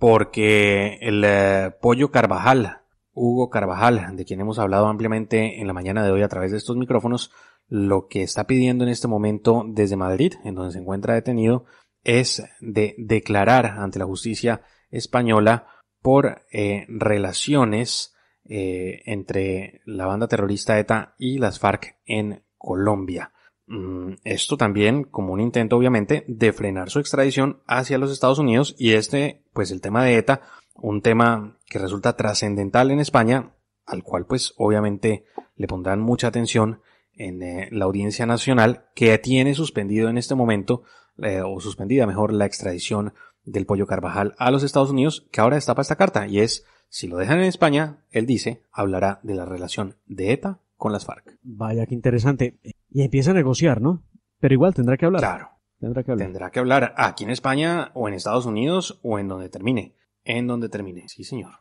porque el eh, pollo Carvajal, Hugo Carvajal, de quien hemos hablado ampliamente en la mañana de hoy a través de estos micrófonos, lo que está pidiendo en este momento desde Madrid, en donde se encuentra detenido, es de declarar ante la justicia española por eh, relaciones eh, entre la banda terrorista ETA y las FARC en Colombia. Mm, esto también como un intento obviamente de frenar su extradición hacia los Estados Unidos y este, pues el tema de ETA, un tema que resulta trascendental en España, al cual pues obviamente le pondrán mucha atención en eh, la audiencia nacional que tiene suspendido en este momento, eh, o suspendida mejor, la extradición del pollo Carvajal a los Estados Unidos, que ahora está para esta carta y es, si lo dejan en España, él dice, hablará de la relación de ETA con las FARC. Vaya que interesante y empieza a negociar, ¿no? Pero igual tendrá que hablar. Claro. Tendrá que hablar. Tendrá que hablar aquí en España o en Estados Unidos o en donde termine. En donde termine, sí señor.